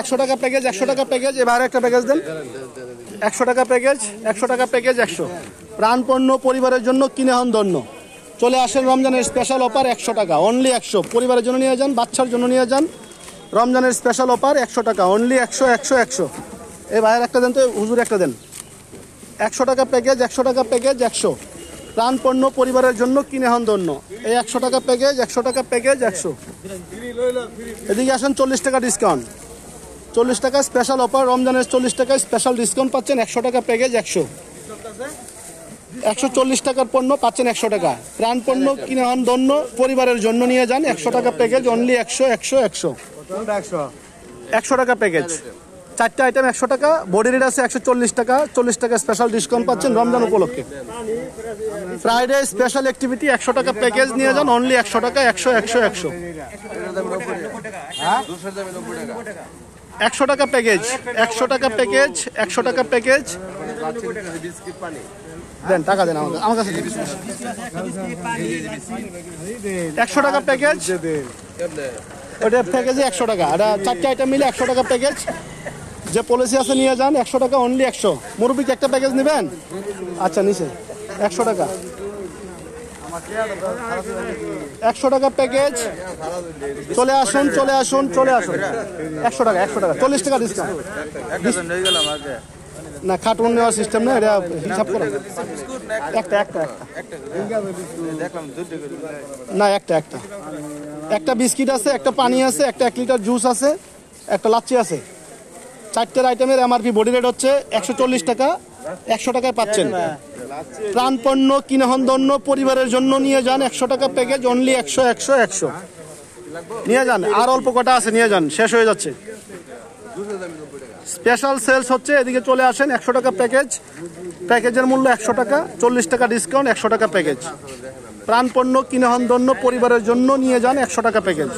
একশো টাকা প্যাকেজ একশো টাকা প্যাকেজ এবার একটা প্যাকেজ দেন একশো টাকা প্যাকেজ একশো টাকা প্যাকেজ একশো প্রাণপণ্য পরিবারের জন্য কিনে হন ধন্য চলে আসেন রমজানের স্পেশাল অফার একশো টাকা অনলি একশো পরিবারের জন্য নিয়ে যান বাচ্চার জন্য নিয়ে যান রমজানের স্পেশাল অফার একশো টাকা অনলি একশো একশো একশো এ ভাইয়ের একটা দেন তো হুজুর একটা দেন একশো টাকা প্যাকেজ একশো টাকা প্যাকেজ একশো প্রাণপণ্য পরিবারের জন্য কিনে হন ধন্য এই একশো টাকা প্যাকেজ একশো টাকা প্যাকেজ একশো এদিকে আসেন চল্লিশ টাকা ডিসকাউন্ট চল্লিশ টাকা স্পেশাল অফার রমজানের চল্লিশ টাকায় স্পেশাল ডিসকাউন্ট পাচ্ছেন একশো টাকা প্যাকেজ একশো একশো চল্লিশ টাকার পণ্য পাচ্ছেন একশো টাকা প্রাণ পণ্য কিনে হন ধন্য পরিবারের জন্য নিয়ে যান একশো টাকা প্যাকেজ অনলি একশো একশো একশো একশো টাকা প্যাকেজ চারটে আইটেম একশো টাকা বডি রেট আছে একশো চল্লিশ টাকা চল্লিশ টাকা স্পেশাল ডিসকাউন্ট পাচ্ছেন রমজান উপলক্ষে ফ্রাইডে স্পেশাল অ্যাক্টিভিটি একশো টাকা প্যাকেজ নিয়ে যান অনলি একশো টাকা একশো একশো একশো একশো টাকা প্যাকেজ একশো টাকা প্যাকেজ একশো টাকা প্যাকেজ দেন টাকা দেন আমাকে আমার কাছে একশো টাকা প্যাকেজ ওটা প্যাকেজে একশো টাকা আর চারটে আইটেম মিলে একশো টাকা প্যাকেজ যে পলিসি আছে নিয়ে যান একশো টাকা অনলি একশো মুরব্বীকে একটা প্যাকেজ নেবেন আচ্ছা নিচে একশো টাকা একশো টাকা প্যাকেজ চলে আসুন চলে আসুন চলে আসুন একশো টাকা একশো টাকা চল্লিশ টাকা ডিসকাউন্ট না খাটুন নেওয়ার সিস্টেম না এটা হিসাব করে একটা একটা একটা না একটা একটা একটা বিস্কিট আছে একটা পানি আছে একটা এক লিটার জুস আছে একটা লাচ্চি আছে চারটের আইটেমের এমআরপি বডি রেট হচ্ছে একশো টাকা একশো টাকায় পাচ্ছেন ত্রাণপণ্য কিনহন্দন্য পরিবারের জন্য নিয়ে যান একশো টাকা প্যাকেজ অনলি একশো একশো একশো নিয়ে যান আর অল্প কটা আছে নিয়ে যান শেষ হয়ে যাচ্ছে স্পেশাল সেলস হচ্ছে এদিকে চলে আসেন একশো টাকা প্যাকেজ প্যাকেজের মূল্য একশো টাকা চল্লিশ টাকা ডিসকাউন্ট একশো টাকা প্যাকেজ প্রাণপণ্য কিনহন্দন্য পরিবারের জন্য নিয়ে যান একশো টাকা প্যাকেজ